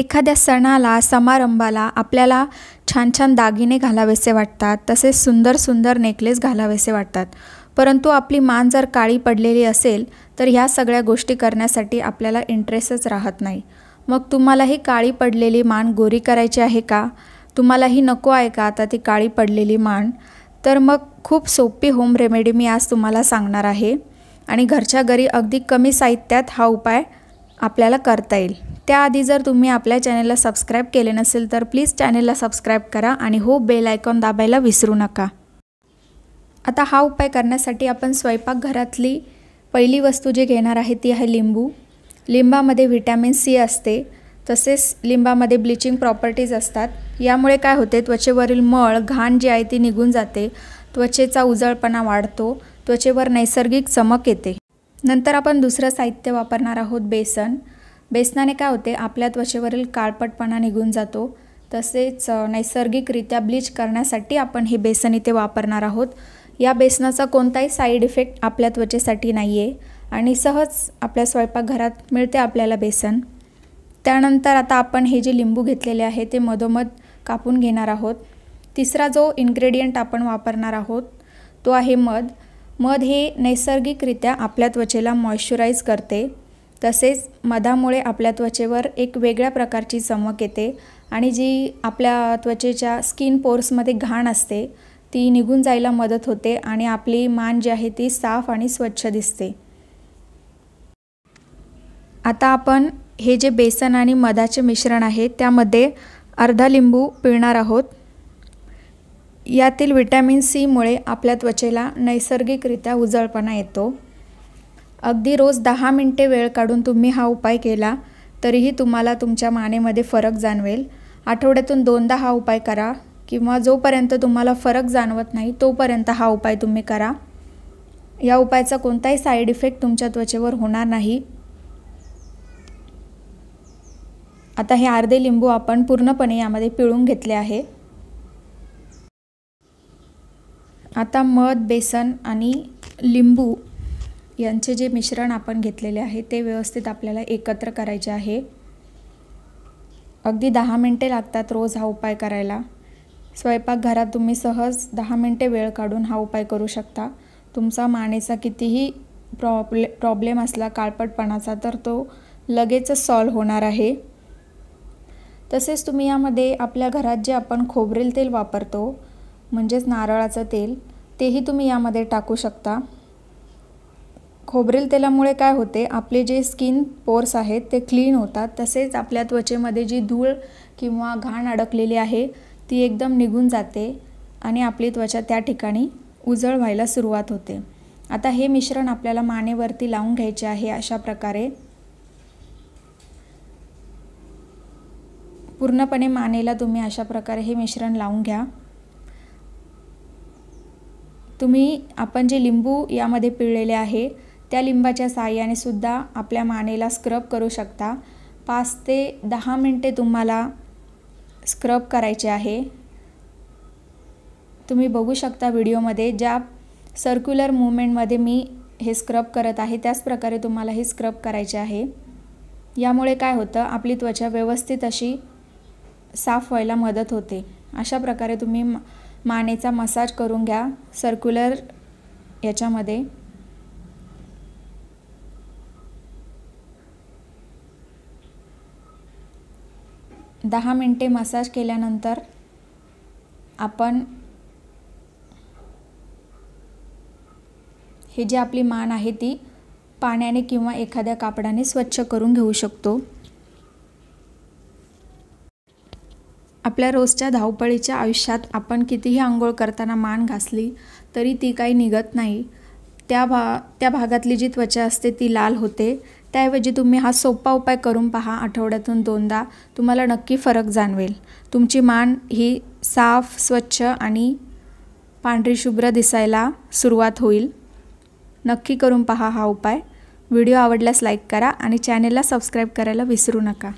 एखाद्या सणाला समारंभाला आपल्याला छान छान दागिने घालावेसे वाटतात तसेच सुंदर सुंदर नेकलेस घालावेसे वाटतात परंतु आपली मान जर काळी पडलेली असेल तर ह्या सगळ्या गोष्टी करण्यासाठी आपल्याला इंटरेस्टच राहत नाही मग तुम्हालाही काळी पडलेली मान गोरी करायची आहे का तुम्हालाही नको आहे का आता ती काळी पडलेली मान तर मग खूप सोपी होम रेमेडी मी आज तुम्हाला सांगणार आहे आणि घरच्या घरी अगदी कमी साहित्यात हा उपाय आपल्याला करता येईल त्याआधी जर तुम्ही आपल्या चॅनेलला सबस्क्राईब केले नसेल तर प्लीज चॅनेलला सबस्क्राईब करा आणि हो बेल आयकॉन दाबायला विसरू नका आता हा उपाय करण्यासाठी आपण स्वयंपाकघरातली पहिली वस्तू जी घेणार आहे ती आहे लिंबू लिंबामध्ये व्हिटॅमिन सी असते तसेच लिंबामध्ये ब्लिचिंग प्रॉपर्टीज असतात यामुळे काय होते त्वचेवरील मळ घाण जी आहे ती निघून जाते त्वचेचा उजळपणा वाढतो त्वचेवर नैसर्गिक चमक येते नंतर आपण दुसरं साहित्य वापरणार आहोत बेसन बेसनाने काय होते आपल्या त्वचेवरील काळपटपणा निघून जातो तसेच नैसर्गिकरित्या ब्लीच करण्यासाठी आपण हे बेसन इथे वापरणार आहोत या बेसनाचा कोणताही साईड इफेक्ट आपल्या त्वचेसाठी नाही आहे आणि सहज आपल्या स्वयंपाकघरात मिळते आपल्याला बेसन त्यानंतर आता आपण हे जे लिंबू घेतलेले आहे ते मधोमध कापून घेणार आहोत तिसरा जो इन्ग्रेडियंट आपण वापरणार आहोत तो आहे मध मध हे नैसर्गिकरित्या आपल्या त्वचेला मॉइश्चराईज करते तसेच मधामुळे आपल्या त्वचेवर एक वेगळ्या प्रकारची चमक येते आणि जी आपल्या त्वचेच्या स्किन पोर्समध्ये घाण असते ती निघून जायला मदत होते आणि आपली मान जी आहे ती साफ आणि स्वच्छ दिसते आता आपण हे जे बेसन आणि मधाचे मिश्रण आहे त्यामध्ये अर्धा लिंबू पिळणार आहोत यातील विटॅमिन सीमुळे आपल्या त्वचेला नैसर्गिकरित्या उजळपणा येतो अगदी रोज दहा मिनटे वेळ काढून तुम्ही हा उपाय केला तरीही तुम्हाला तुमच्या मानेमध्ये फरक जाणवेल आठवड्यातून दोनदा हा उपाय करा किंवा जोपर्यंत तुम्हाला फरक जाणवत नाही तोपर्यंत हा उपाय तुम्ही करा या उपायाचा कोणताही साईड इफेक्ट तुमच्या त्वचेवर होणार नाही आता हे अर्धे लिंबू आपण पूर्णपणे यामध्ये पिळून घेतले आहे आता मध बेसन आणि लिंबू यांचे जे मिश्रण आपण घेतलेले आहे ते व्यवस्थित आपल्याला एकत्र करायचे आहे अगदी दहा मिनटे लागतात रोज हा उपाय करायला स्वयंपाकघरात तुम्ही सहज दहा मिनटे वेळ काढून हा उपाय करू शकता तुमचा मानेचा कितीही प्रॉब्ले प्रॉब्लेम असला काळपटपणाचा तर तो लगेचच सॉल्व होणार आहे तसेच तुम्ही यामध्ये आपल्या घरात जे आपण खोबरेल तेल वापरतो म्हणजेच नारळाचं तेल तेही तुम्ही यामध्ये टाकू शकता खोबरेल तेलामुळे काय होते आपले जे स्किन पोर्स आहेत ते क्लीन होतात तसेच आपल्या त्वचेमध्ये जी धूळ किंवा घाण अडकलेली आहे ती एकदम निघून जाते आणि आपली त्वचा त्या ठिकाणी उजळ व्हायला सुरुवात होते आता हे मिश्रण आपल्याला मानेवरती लावून घ्यायचे आहे अशा प्रकारे पूर्णपणे मानेला तुम्ही अशा प्रकारे हे मिश्रण लावून घ्या तुम्ही आपण जे लिंबू यामध्ये पिळलेले आहे त्या लिंबाच्या साह्याने सुद्धा आपल्या मानेला स्क्रब करू शकता पाच ते दहा मिनटे तुम्हाला स्क्रब करायचे आहे तुम्ही बघू शकता व्हिडिओमध्ये ज्या सर्क्युलर मुवमेंटमध्ये मी हे स्क्रब करत आहे त्याच प्रकारे तुम्हाला हे स्क्रब करायचे आहे यामुळे काय होतं आपली त्वचा व्यवस्थित अशी साफ व्हायला मदत होते अशा प्रकारे तुम्ही मानेचा मसाज करून घ्या सर्क्युलर याच्यामध्ये दहा मिनटे मसाज केल्यानंतर आपण हे जी आपली मान आहे ती पाण्याने किंवा एखाद्या कापडाने स्वच्छ करून घेऊ शकतो आपल्या रोजच्या धावपळीच्या आयुष्यात आपण कितीही आंघोळ करताना मान घासली तरी ती काही निघत नाही त्या भा त्या भागातली जी त्वचा असते ती लाल होते त्याऐवजी तुम्ही हा सोपा उपाय करून पहा आठवड्यातून दोनदा तुम्हाला नक्की फरक जाणवेल तुमची मान ही साफ स्वच्छ आणि पांढरीशुभ्र दिसायला सुरुवात होईल नक्की करून पहा हा उपाय व्हिडिओ आवडल्यास लाईक करा आणि चॅनेलला सबस्क्राईब करायला विसरू नका